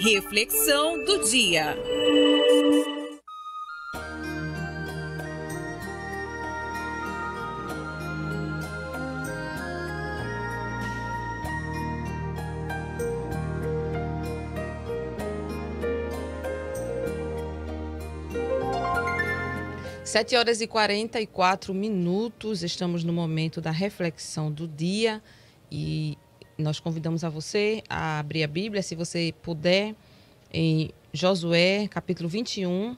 Reflexão do dia. Sete horas e quarenta e quatro minutos, estamos no momento da reflexão do dia e nós convidamos a você a abrir a Bíblia, se você puder, em Josué, capítulo 21.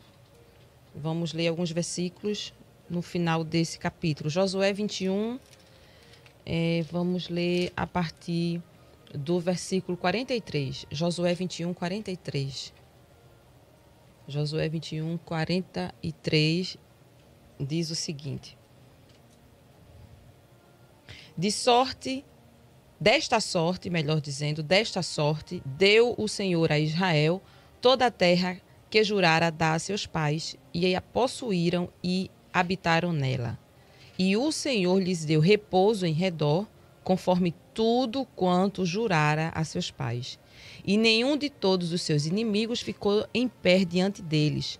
Vamos ler alguns versículos no final desse capítulo. Josué 21, é, vamos ler a partir do versículo 43. Josué 21, 43. Josué 21, 43 diz o seguinte: De sorte Desta sorte, melhor dizendo, desta sorte, deu o Senhor a Israel toda a terra que jurara dar a seus pais, e a possuíram e habitaram nela. E o Senhor lhes deu repouso em redor, conforme tudo quanto jurara a seus pais. E nenhum de todos os seus inimigos ficou em pé diante deles.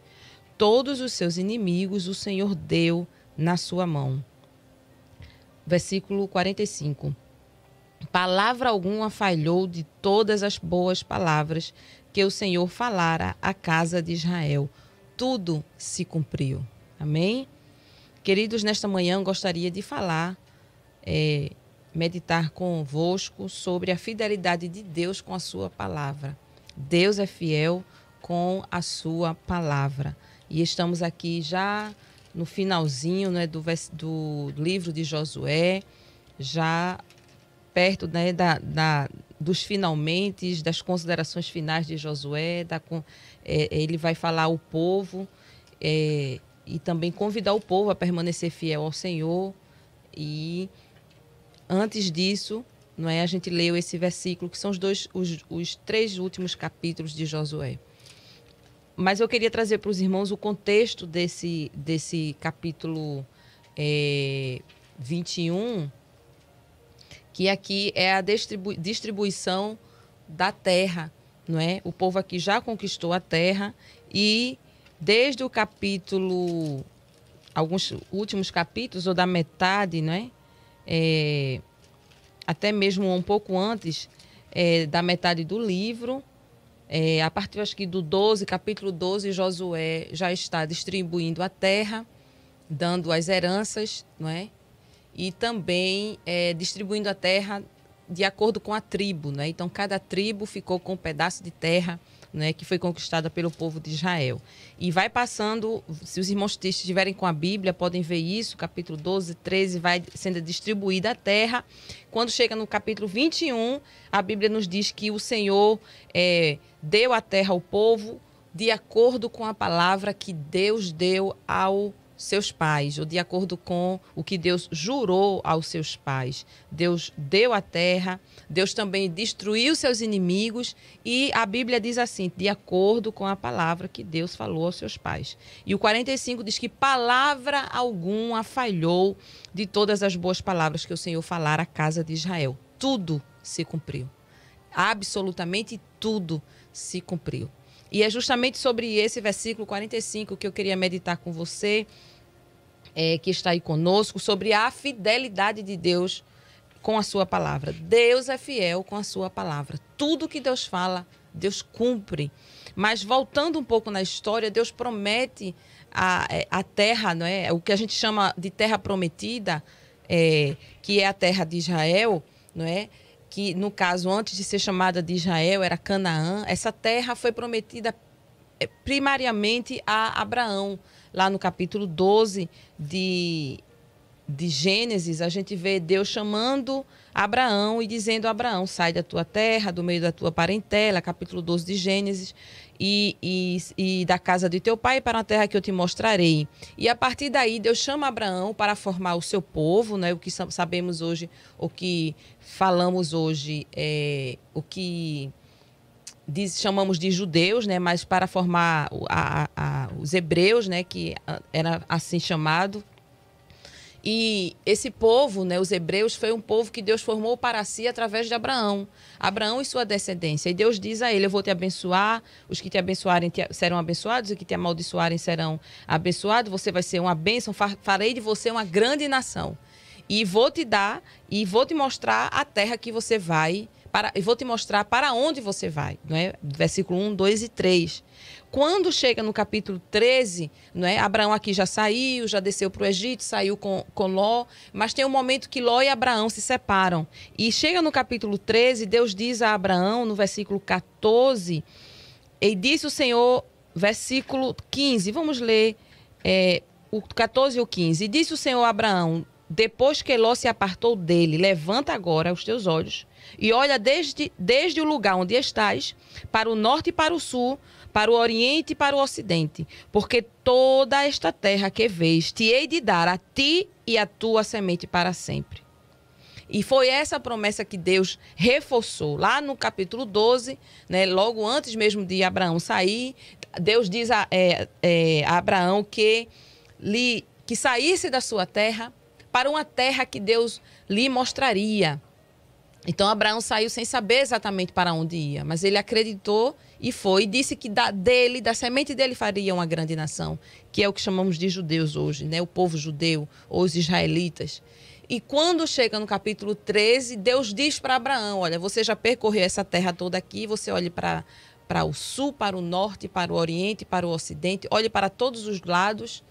Todos os seus inimigos o Senhor deu na sua mão. Versículo 45. Palavra alguma falhou de todas as boas palavras que o Senhor falara à casa de Israel. Tudo se cumpriu. Amém? Queridos, nesta manhã gostaria de falar, é, meditar convosco sobre a fidelidade de Deus com a sua palavra. Deus é fiel com a sua palavra. E estamos aqui já no finalzinho né, do, do livro de Josué, já perto né, da, da dos finalmente, das considerações finais de Josué. Da, é, ele vai falar ao povo é, e também convidar o povo a permanecer fiel ao Senhor. E antes disso, não é? A gente leu esse versículo que são os dois, os, os três últimos capítulos de Josué. Mas eu queria trazer para os irmãos o contexto desse, desse capítulo é, 21 que aqui é a distribu distribuição da terra, não é? O povo aqui já conquistou a terra e desde o capítulo alguns últimos capítulos ou da metade, não É, é até mesmo um pouco antes é, da metade do livro, é, a partir acho que do 12, capítulo 12, Josué já está distribuindo a terra, dando as heranças, não é? e também é, distribuindo a terra de acordo com a tribo, né? Então cada tribo ficou com um pedaço de terra, né, que foi conquistada pelo povo de Israel. E vai passando, se os irmãos estiverem com a Bíblia, podem ver isso, capítulo 12, 13 vai sendo distribuída a terra. Quando chega no capítulo 21, a Bíblia nos diz que o Senhor é, deu a terra ao povo de acordo com a palavra que Deus deu ao seus pais, ou de acordo com o que Deus jurou aos seus pais. Deus deu a terra, Deus também destruiu seus inimigos, e a Bíblia diz assim: de acordo com a palavra que Deus falou aos seus pais. E o 45 diz que palavra alguma falhou de todas as boas palavras que o Senhor falara à casa de Israel. Tudo se cumpriu. Absolutamente tudo se cumpriu. E é justamente sobre esse versículo 45 que eu queria meditar com você é, que está aí conosco sobre a fidelidade de Deus com a sua palavra. Deus é fiel com a sua palavra. Tudo que Deus fala, Deus cumpre. Mas voltando um pouco na história, Deus promete a, é, a terra, não é? o que a gente chama de terra prometida, é, que é a terra de Israel, não é? que no caso, antes de ser chamada de Israel, era Canaã. Essa terra foi prometida é, primariamente a Abraão lá no capítulo 12 de, de Gênesis, a gente vê Deus chamando Abraão e dizendo Abraão: sai da tua terra, do meio da tua parentela, capítulo 12 de Gênesis, e, e, e da casa de teu pai para a terra que eu te mostrarei. E a partir daí, Deus chama Abraão para formar o seu povo, né? o que sabemos hoje, o que falamos hoje, é, o que diz, chamamos de judeus, né, mas para formar a, a, a, os hebreus, né, que era assim chamado. E esse povo, né, os hebreus, foi um povo que Deus formou para si através de Abraão. Abraão e sua descendência. E Deus diz a ele: Eu vou te abençoar, os que te abençoarem te, serão abençoados, os que te amaldiçoarem serão abençoados, você vai ser uma bênção, farei de você uma grande nação. E vou te dar e vou te mostrar a terra que você vai para, e vou te mostrar para onde você vai, não é? Versículo 1, 2 e 3. Quando chega no capítulo 13, não é? Abraão aqui já saiu, já desceu para o Egito, saiu com, com Ló, mas tem um momento que Ló e Abraão se separam. E chega no capítulo 13, Deus diz a Abraão, no versículo 14, e disse o Senhor, versículo 15, vamos ler é, o 14 e o 15. E disse o Senhor a Abraão, depois que Ló se apartou dele, levanta agora os teus olhos e olha desde, desde o lugar onde estás, para o norte e para o sul, para o oriente e para o ocidente, porque toda esta terra que vês te hei de dar a ti e a tua semente para sempre. E foi essa promessa que Deus reforçou lá no capítulo 12, né, logo antes mesmo de Abraão sair. Deus diz a, é, é, a Abraão que, lhe que saísse da sua terra para uma terra que Deus lhe mostraria então Abraão saiu sem saber exatamente para onde ia, mas ele acreditou e foi, e disse que da dele, da semente dele faria uma grande nação, que é o que chamamos de judeus hoje, né? O povo judeu ou os israelitas. E quando chega no capítulo 13, Deus diz para Abraão: "Olha, você já percorreu essa terra toda aqui, você olhe para para o sul, para o norte, para o oriente, para o ocidente, olhe para todos os lados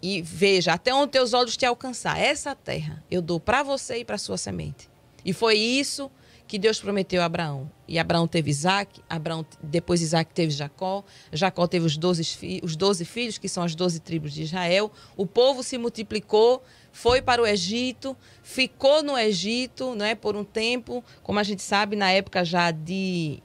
e veja até onde teus olhos te alcançar. Essa terra eu dou para você e para sua semente." E foi isso que Deus prometeu a Abraão. E Abraão teve Isaac, Abraão, depois Isaac teve Jacó, Jacó teve os 12, os 12 filhos, que são as 12 tribos de Israel. O povo se multiplicou, foi para o Egito, ficou no Egito né, por um tempo, como a gente sabe, na época já de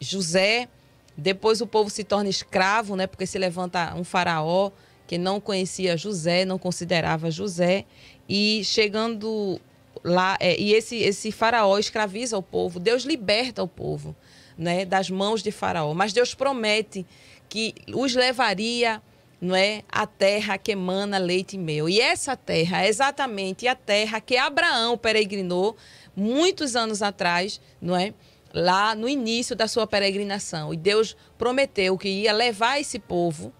José. Depois o povo se torna escravo, né, porque se levanta um faraó que não conhecia José, não considerava José. E chegando lá é, e esse, esse faraó escraviza o povo. Deus liberta o povo, né, das mãos de faraó. Mas Deus promete que os levaria não é a terra que emana leite e mel. E essa terra é exatamente a terra que Abraão peregrinou muitos anos atrás, não é? Lá no início da sua peregrinação. E Deus prometeu que ia levar esse povo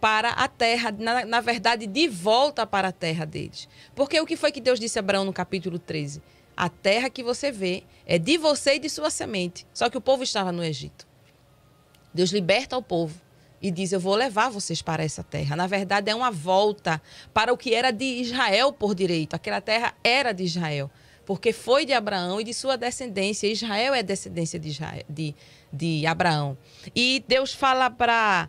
para a terra, na, na, verdade, de volta para a terra deles. Porque o que foi que Deus disse a Abraão no capítulo 13? A terra que você vê é de você e de sua semente. Só que o povo estava no Egito. Deus liberta o povo e diz: Eu vou levar vocês para essa terra. Na verdade, é uma volta para o que era de Israel por direito. Aquela terra era de Israel, porque foi de Abraão e de sua descendência. Israel é descendência de, Israel, de, de Abraão. E Deus fala para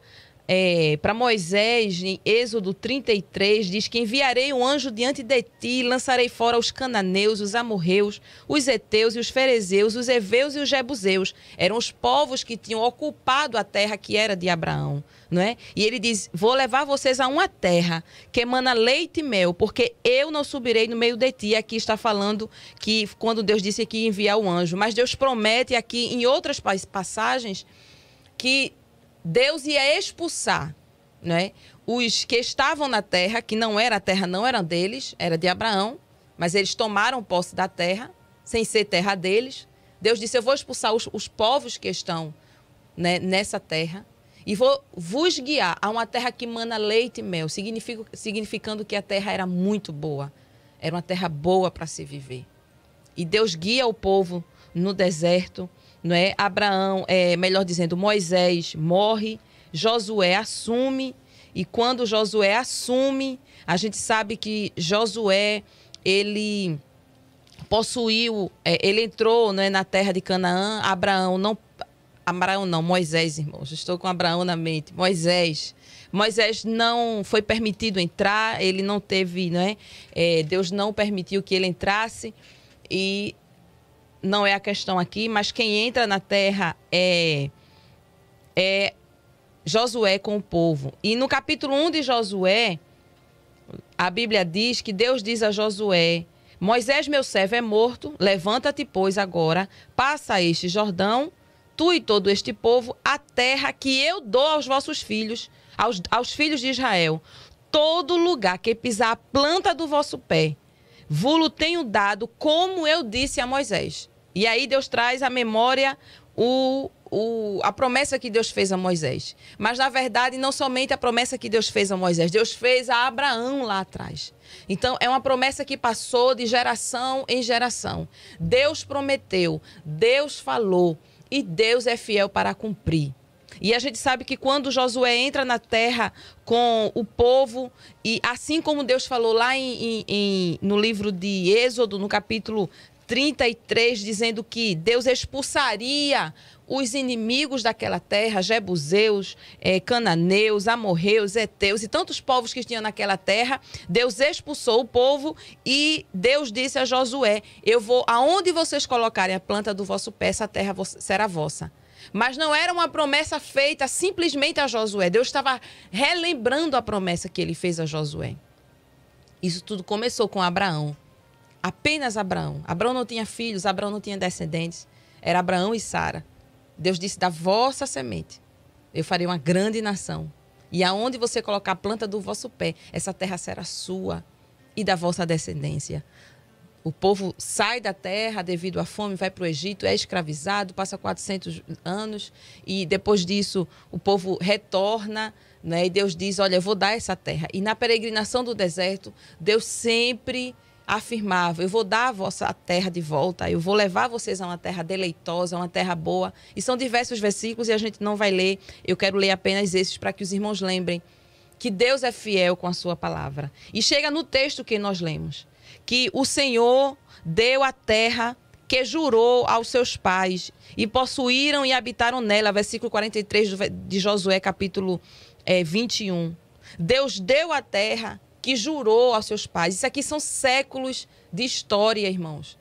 é, para Moisés, em Êxodo 33, diz que enviarei um anjo diante de ti, lançarei fora os cananeus, os amorreus, os heteus e os ferezeus, os eveus e os jebuseus. Eram os povos que tinham ocupado a terra que era de Abraão, não é? E ele diz: "Vou levar vocês a uma terra que emana leite e mel, porque eu não subirei no meio de ti". Aqui está falando que quando Deus disse que ia enviar o anjo, mas Deus promete aqui em outras passagens que Deus ia expulsar né, os que estavam na terra, que não era a terra, não eram deles, era de Abraão, mas eles tomaram posse da terra, sem ser terra deles. Deus disse: Eu vou expulsar os, os povos que estão né, nessa terra e vou vos guiar a uma terra que mana leite e mel, significando que a terra era muito boa, era uma terra boa para se viver. E Deus guia o povo no deserto não é? Abraão, é, melhor dizendo, Moisés morre, Josué assume, e quando Josué assume, a gente sabe que Josué, ele possuiu, é, ele entrou é, na terra de Canaã, Abraão não. Abraão não, Moisés, irmãos. Estou com Abraão na mente. Moisés. Moisés não foi permitido entrar, ele não teve, né? É, Deus não permitiu que ele entrasse. E não é a questão aqui, mas quem entra na terra é, é Josué com o povo. E no capítulo 1 de Josué, a Bíblia diz que Deus diz a Josué: Moisés, meu servo, é morto, levanta-te, pois, agora, passa este Jordão, tu e todo este povo, a terra que eu dou aos vossos filhos, aos, aos filhos de Israel. Todo lugar que pisar a planta do vosso pé, vulo tenho dado, como eu disse a Moisés. E aí Deus traz à memória o, o, a promessa que Deus fez a Moisés. Mas, na verdade, não somente a promessa que Deus fez a Moisés, Deus fez a Abraão lá atrás. Então, é uma promessa que passou de geração em geração. Deus prometeu, Deus falou e Deus é fiel para cumprir. E a gente sabe que quando Josué entra na terra com o povo, e assim como Deus falou lá em, em, em, no livro de Êxodo, no capítulo 33, dizendo que Deus expulsaria os inimigos daquela terra, jebuseus, eh, cananeus, amorreus, eteus e tantos povos que tinham naquela terra, Deus expulsou o povo e Deus disse a Josué: Eu vou, aonde vocês colocarem a planta do vosso pé, essa terra será vossa. Mas não era uma promessa feita simplesmente a Josué. Deus estava relembrando a promessa que ele fez a Josué. Isso tudo começou com Abraão. Apenas Abraão. Abraão não tinha filhos, Abraão não tinha descendentes. Era Abraão e Sara. Deus disse: Da vossa semente eu farei uma grande nação. E aonde você colocar a planta do vosso pé, essa terra será sua e da vossa descendência. O povo sai da terra devido à fome, vai para o Egito, é escravizado, passa 400 anos e depois disso o povo retorna né, e Deus diz: Olha, eu vou dar essa terra. E na peregrinação do deserto, Deus sempre afirmava: Eu vou dar a vossa terra de volta, eu vou levar vocês a uma terra deleitosa, uma terra boa. E são diversos versículos e a gente não vai ler. Eu quero ler apenas esses para que os irmãos lembrem que Deus é fiel com a sua palavra. E chega no texto que nós lemos: que o Senhor deu a terra que jurou aos seus pais e possuíram e habitaram nela. Versículo 43 de Josué, capítulo é, eh, 21. Deus deu a terra que jurou aos seus pais. Isso aqui são séculos de história, irmãos.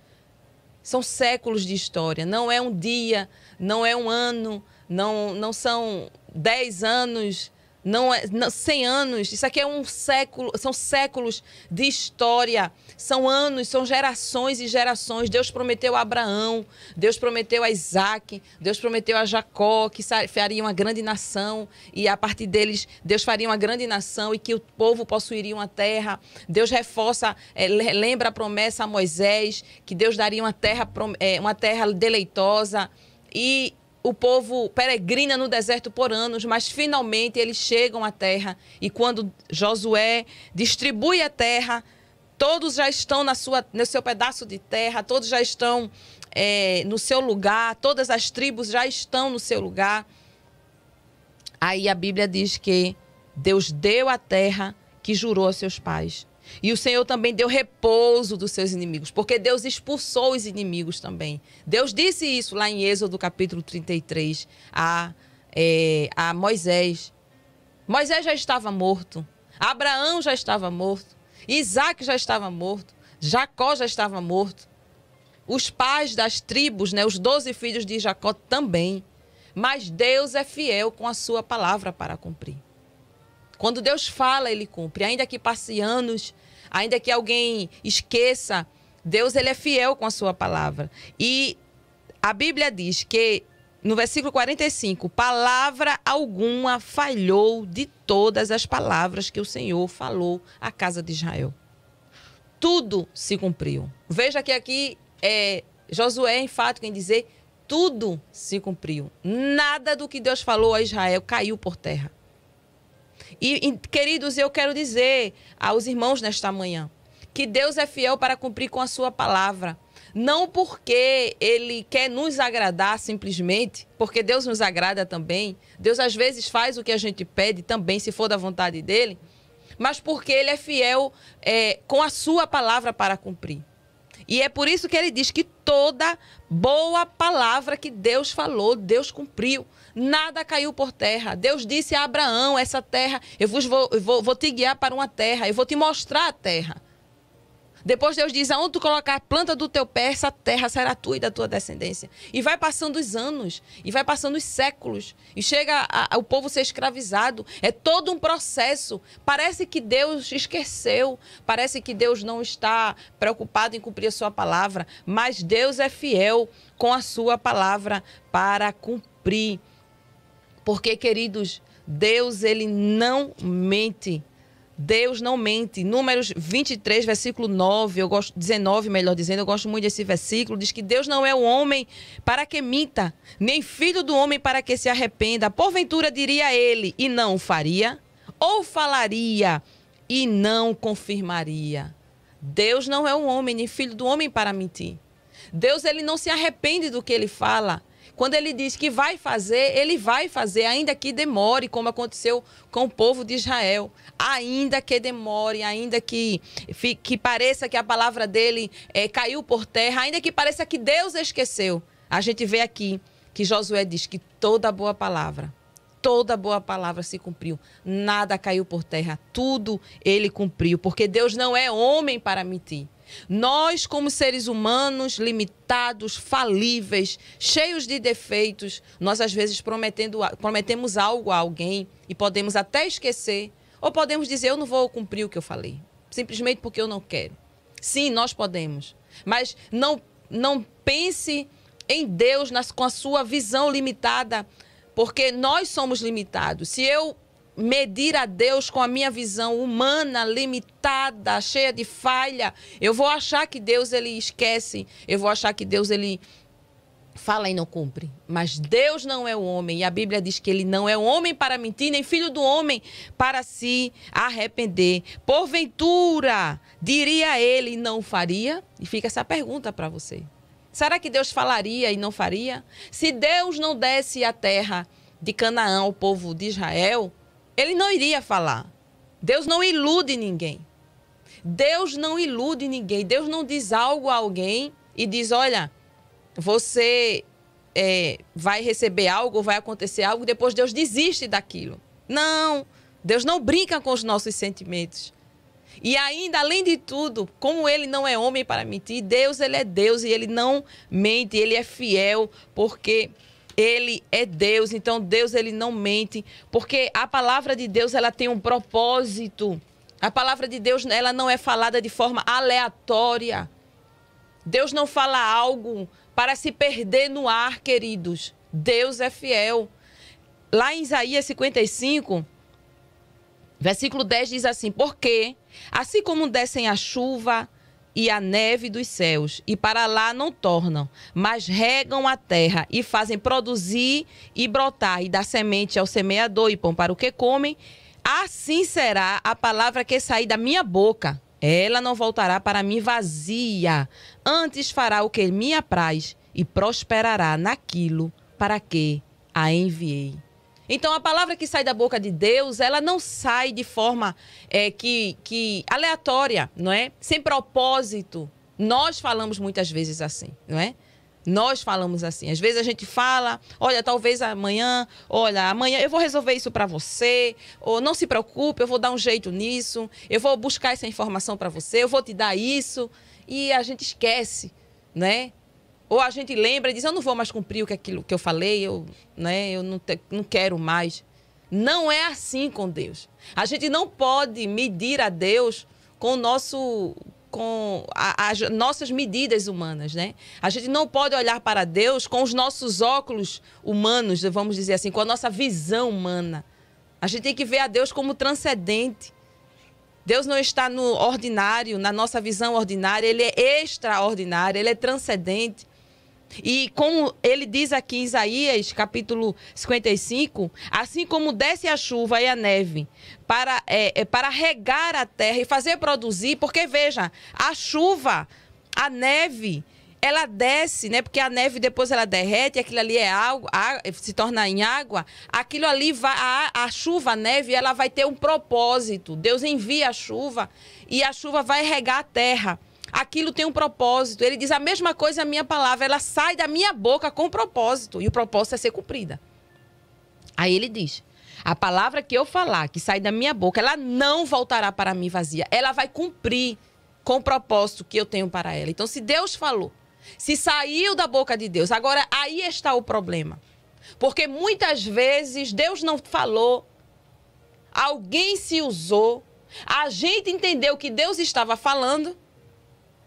São séculos de história. Não é um dia, não é um ano, não, não são dez anos, não é não, 100 anos, isso aqui é um século, são séculos de história, são anos, são gerações e gerações. Deus prometeu a Abraão, Deus prometeu a Isaac, Deus prometeu a Jacó que faria uma grande nação e a partir deles Deus faria uma grande nação e que o povo possuiria uma terra. Deus reforça, é, lembra a promessa a Moisés que Deus daria uma terra, é, uma terra deleitosa e o povo peregrina no deserto por anos, mas finalmente eles chegam à terra. E quando Josué distribui a terra, todos já estão na sua, no seu pedaço de terra, todos já estão é, no seu lugar, todas as tribos já estão no seu lugar. Aí a Bíblia diz que Deus deu a terra que jurou a seus pais. E o Senhor também deu repouso dos seus inimigos, porque Deus expulsou os inimigos também. Deus disse isso lá em Êxodo capítulo 33 a, é, a Moisés. Moisés já estava morto, Abraão já estava morto, Isaac já estava morto, Jacó já estava morto. Os pais das tribos, né, os doze filhos de Jacó também. Mas Deus é fiel com a sua palavra para cumprir. Quando Deus fala, ele cumpre. Ainda que passe anos, Ainda que alguém esqueça, Deus ele é fiel com a sua palavra. E a Bíblia diz que no versículo 45, palavra alguma falhou de todas as palavras que o Senhor falou à casa de Israel. Tudo se cumpriu. Veja que aqui é, Josué é enfático em dizer: tudo se cumpriu. Nada do que Deus falou a Israel caiu por terra. E, e, queridos, eu quero dizer aos irmãos nesta manhã que Deus é fiel para cumprir com a sua palavra. Não porque ele quer nos agradar simplesmente, porque Deus nos agrada também. Deus às vezes faz o que a gente pede também, se for da vontade dele, mas porque ele é fiel é, com a sua palavra para cumprir. E é por isso que ele diz que toda boa palavra que Deus falou, Deus cumpriu. Nada caiu por terra. Deus disse a Abraão: essa terra, eu vos vou, vou, vou te guiar para uma terra, eu vou te mostrar a terra. Depois Deus diz: aonde tu colocar a planta do teu pé, essa terra será tua e da tua descendência. E vai passando os anos, e vai passando os séculos, e chega a, a, o povo ser escravizado. É todo um processo. Parece que Deus esqueceu, parece que Deus não está preocupado em cumprir a sua palavra, mas Deus é fiel com a sua palavra para cumprir. Porque, queridos, Deus ele não mente. Deus não mente. Números 23, versículo 9, eu gosto 19, melhor dizendo, eu gosto muito desse versículo, diz que Deus não é o homem para que minta, nem filho do homem para que se arrependa. Porventura diria ele e não o faria, ou falaria e não confirmaria. Deus não é um homem, nem filho do homem para mentir. Deus ele não se arrepende do que ele fala. Quando ele diz que vai fazer, ele vai fazer, ainda que demore, como aconteceu com o povo de Israel. Ainda que demore, ainda que, que pareça que a palavra dele é, caiu por terra, ainda que pareça que Deus esqueceu. A gente vê aqui que Josué diz que toda boa palavra, toda boa palavra se cumpriu. Nada caiu por terra, tudo ele cumpriu, porque Deus não é homem para mentir. Nós, como seres humanos limitados, falíveis, cheios de defeitos, nós às vezes prometendo, prometemos algo a alguém e podemos até esquecer, ou podemos dizer: eu não vou cumprir o que eu falei, simplesmente porque eu não quero. Sim, nós podemos, mas não, não pense em Deus nas, com a sua visão limitada, porque nós somos limitados. Se eu medir a Deus com a minha visão humana, limitada, cheia de falha, eu vou achar que Deus ele esquece, eu vou achar que Deus ele fala e não cumpre. Mas Deus não é o homem, e a Bíblia diz que ele não é homem para mentir, nem filho do homem para se arrepender. Porventura, diria ele, não faria? E fica essa pergunta para você. Será que Deus falaria e não faria? Se Deus não desse a terra de Canaã ao povo de Israel, ele não iria falar. Deus não ilude ninguém. Deus não ilude ninguém. Deus não diz algo a alguém e diz: olha, você é, vai receber algo, vai acontecer algo, depois Deus desiste daquilo. Não. Deus não brinca com os nossos sentimentos. E ainda, além de tudo, como ele não é homem para mentir, Deus ele é Deus e ele não mente, ele é fiel, porque ele é Deus, então Deus ele não mente, porque a palavra de Deus ela tem um propósito. A palavra de Deus ela não é falada de forma aleatória. Deus não fala algo para se perder no ar, queridos. Deus é fiel. Lá em Isaías 55, versículo 10 diz assim: Porque assim como descem a chuva, e a neve dos céus, e para lá não tornam, mas regam a terra e fazem produzir e brotar, e dá semente ao semeador e pão para o que comem. Assim será a palavra que sair da minha boca. Ela não voltará para mim vazia, antes fará o que me apraz e prosperará naquilo para que a enviei. Então, a palavra que sai da boca de Deus, ela não sai de forma é, que, que aleatória, não é? Sem propósito. Nós falamos muitas vezes assim, não é? Nós falamos assim. Às vezes a gente fala, olha, talvez amanhã, olha, amanhã eu vou resolver isso para você, ou não se preocupe, eu vou dar um jeito nisso, eu vou buscar essa informação para você, eu vou te dar isso. E a gente esquece, né? Ou a gente lembra e diz, eu não vou mais cumprir o que aquilo que eu falei, eu, né, eu não, te, não quero mais. Não é assim com Deus. A gente não pode medir a Deus com o nosso com as nossas medidas humanas, né? A gente não pode olhar para Deus com os nossos óculos humanos, vamos dizer assim, com a nossa visão humana. A gente tem que ver a Deus como transcendente. Deus não está no ordinário, na nossa visão ordinária, ele é extraordinário, ele é transcendente. E como ele diz aqui em Isaías, capítulo 55, assim como desce a chuva e a neve para, é, é, para regar a terra e fazer produzir, porque veja, a chuva, a neve, ela desce, né? Porque a neve depois ela derrete, aquilo ali é algo é, se torna em água. Aquilo ali vai, a, a chuva, a neve, ela vai ter um propósito. Deus envia a chuva e a chuva vai regar a terra. Aquilo tem um propósito. Ele diz a mesma coisa, a minha palavra, ela sai da minha boca com propósito. E o propósito é ser cumprida. Aí ele diz: a palavra que eu falar, que sai da minha boca, ela não voltará para mim vazia. Ela vai cumprir com o propósito que eu tenho para ela. Então, se Deus falou, se saiu da boca de Deus, agora aí está o problema. Porque muitas vezes Deus não falou, alguém se usou, a gente entendeu que Deus estava falando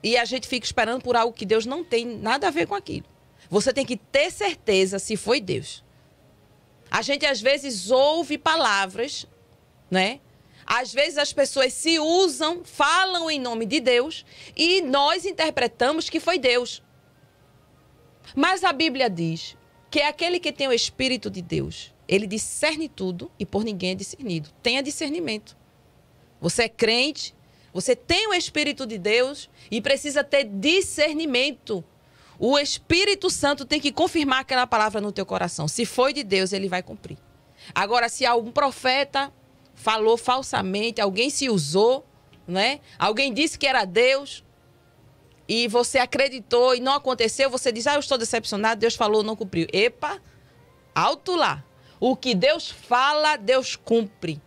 e a gente fica esperando por algo que Deus não tem nada a ver com aquilo. Você tem que ter certeza se foi Deus. A gente às vezes ouve palavras, né? Às vezes as pessoas se usam, falam em nome de Deus e nós interpretamos que foi Deus. Mas a Bíblia diz que é aquele que tem o Espírito de Deus, ele discerne tudo e por ninguém é discernido. Tenha discernimento. Você é crente, você tem o Espírito de Deus e precisa ter discernimento. O Espírito Santo tem que confirmar aquela palavra no teu coração. Se foi de Deus, ele vai cumprir. Agora, se algum profeta falou falsamente, alguém se usou, né? Alguém disse que era Deus e você acreditou e não aconteceu, você diz: "Ah, eu estou decepcionado, Deus falou, não cumpriu". Epa! Alto lá. O que Deus fala, Deus cumpre.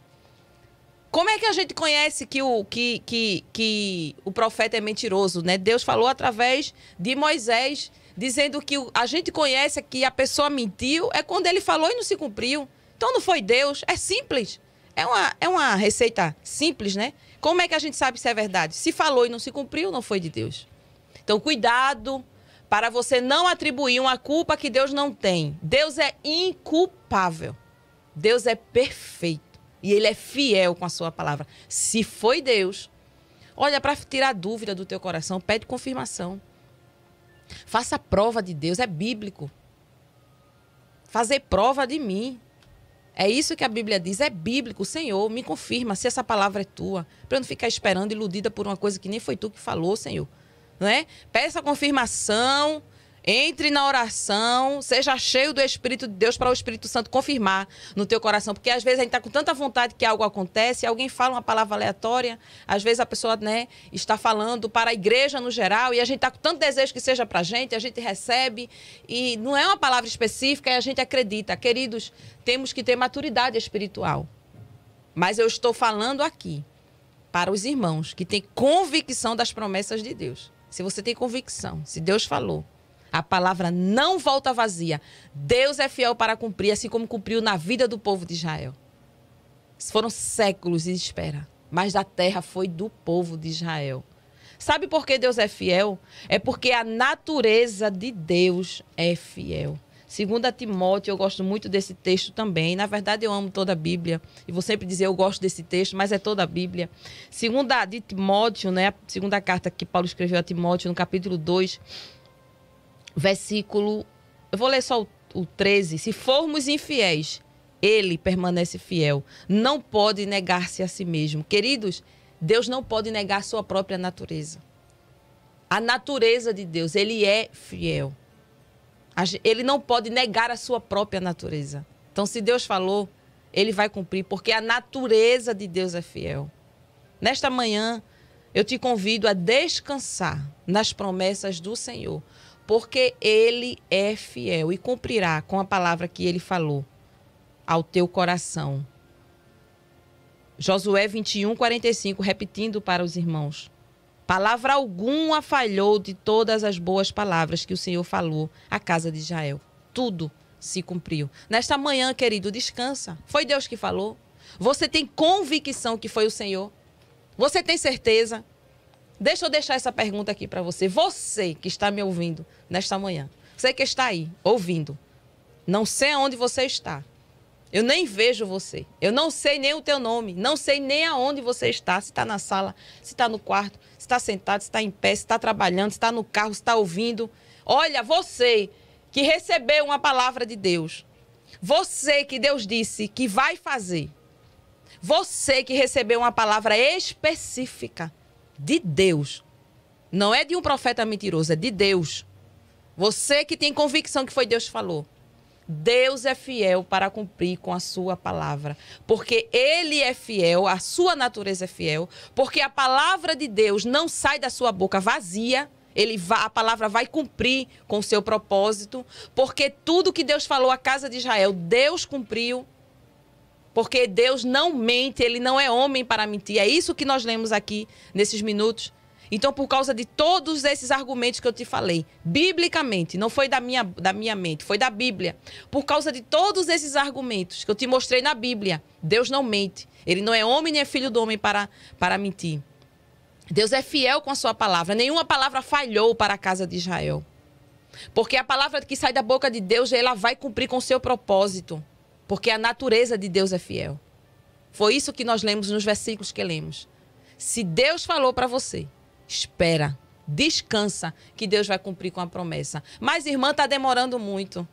Como é que a gente conhece que o, que, que, que o profeta é mentiroso, né? Deus falou através de Moisés, dizendo que a gente conhece que a pessoa mentiu é quando ele falou e não se cumpriu. Então não foi Deus, é simples. É uma, é uma receita simples, né? Como é que a gente sabe se é verdade? Se falou e não se cumpriu, não foi de Deus. Então, cuidado para você não atribuir uma culpa que Deus não tem. Deus é inculpável. Deus é perfeito. E ele é fiel com a sua palavra. Se foi Deus, olha, para tirar dúvida do teu coração, pede confirmação. Faça prova de Deus, é bíblico. Fazer prova de mim. É isso que a Bíblia diz, é bíblico. Senhor, me confirma se essa palavra é tua, para eu não ficar esperando iludida por uma coisa que nem foi tu que falou, Senhor. Não é? Peça confirmação entre na oração, seja cheio do Espírito de Deus para o Espírito Santo confirmar no teu coração. Porque às vezes a gente está com tanta vontade que algo acontece, alguém fala uma palavra aleatória, às vezes a pessoa né, está falando para a igreja no geral, e a gente está com tanto desejo que seja para a gente, a gente recebe, e não é uma palavra específica e a gente acredita. Queridos, temos que ter maturidade espiritual. Mas eu estou falando aqui para os irmãos que têm convicção das promessas de Deus. Se você tem convicção, se Deus falou, a palavra não volta vazia. Deus é fiel para cumprir, assim como cumpriu na vida do povo de Israel. Foram séculos de espera, mas da terra foi do povo de Israel. Sabe por que Deus é fiel? É porque a natureza de Deus é fiel. a Timóteo, eu gosto muito desse texto também. Na verdade, eu amo toda a Bíblia. E vou sempre dizer, eu gosto desse texto, mas é toda a Bíblia. a de Timóteo, né? A segunda carta que Paulo escreveu a Timóteo, no capítulo 2, versículo. Eu vou ler só o, o 13. Se formos infiéis, ele permanece fiel. Não pode negar-se a si mesmo. Queridos, Deus não pode negar sua própria natureza. A natureza de Deus, ele é fiel. Ele não pode negar a sua própria natureza. Então, se Deus falou, ele vai cumprir, porque a natureza de Deus é fiel. Nesta manhã, eu te convido a descansar nas promessas do Senhor, porque ele é fiel e cumprirá com a palavra que ele falou ao teu coração. Josué 21, 45, repetindo para os irmãos. Palavra alguma falhou de todas as boas palavras que o Senhor falou à casa de Israel. Tudo se cumpriu. Nesta manhã, querido, descansa. Foi Deus que falou. Você tem convicção que foi o Senhor. Você tem certeza. Deixa eu deixar essa pergunta aqui para você. Você que está me ouvindo nesta manhã, você que está aí ouvindo, não sei aonde você está. Eu nem vejo você. Eu não sei nem o teu nome. Não sei nem aonde você está. Se está na sala, se está no quarto, se está sentado, se está em pé, se está trabalhando, se está no carro, se está ouvindo. Olha, você que recebeu uma palavra de Deus. Você que Deus disse que vai fazer. Você que recebeu uma palavra específica de Deus. Não é de um profeta mentiroso, é de Deus. Você que tem convicção que foi Deus que falou. Deus é fiel para cumprir com a sua palavra, porque ele é fiel, a sua natureza é fiel, porque a palavra de Deus não sai da sua boca vazia. Ele a palavra vai cumprir com o seu propósito, porque tudo que Deus falou à casa de Israel, Deus cumpriu. Porque Deus não mente, ele não é homem para mentir. É isso que nós lemos aqui nesses minutos. Então, por causa de todos esses argumentos que eu te falei, biblicamente, não foi da minha, da minha mente, foi da Bíblia. Por causa de todos esses argumentos que eu te mostrei na Bíblia, Deus não mente. Ele não é homem nem é filho do homem para, para mentir. Deus é fiel com a sua palavra. Nenhuma palavra falhou para a casa de Israel. Porque a palavra que sai da boca de Deus, ela vai cumprir com o seu propósito. Porque a natureza de Deus é fiel. Foi isso que nós lemos nos versículos que lemos. Se Deus falou para você, espera, descansa, que Deus vai cumprir com a promessa. Mas irmã está demorando muito.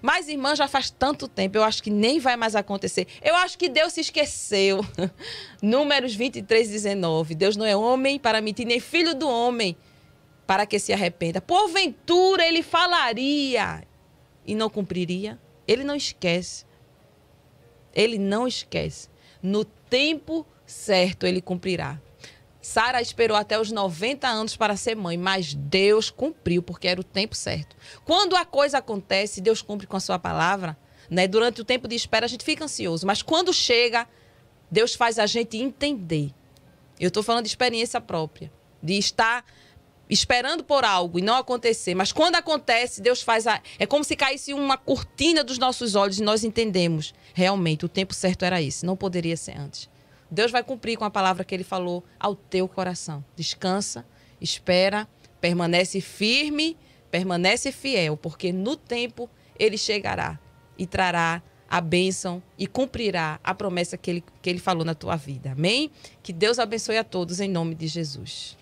Mas irmã já faz tanto tempo, eu acho que nem vai mais acontecer. Eu acho que Deus se esqueceu. Números 23, 19. Deus não é homem para mentir, nem filho do homem para que se arrependa. Porventura ele falaria e não cumpriria. Ele não esquece. Ele não esquece. No tempo certo ele cumprirá. Sara esperou até os 90 anos para ser mãe, mas Deus cumpriu porque era o tempo certo. Quando a coisa acontece, Deus cumpre com a sua palavra, né? Durante o tempo de espera a gente fica ansioso, mas quando chega, Deus faz a gente entender. Eu estou falando de experiência própria, de estar esperando por algo e não acontecer, mas quando acontece, Deus faz a... É como se caísse uma cortina dos nossos olhos e nós entendemos. Realmente, o tempo certo era esse, não poderia ser antes. Deus vai cumprir com a palavra que ele falou ao teu coração. Descansa, espera, permanece firme, permanece fiel, porque no tempo ele chegará e trará a bênção e cumprirá a promessa que ele, que ele falou na tua vida. Amém? Que Deus abençoe a todos em nome de Jesus.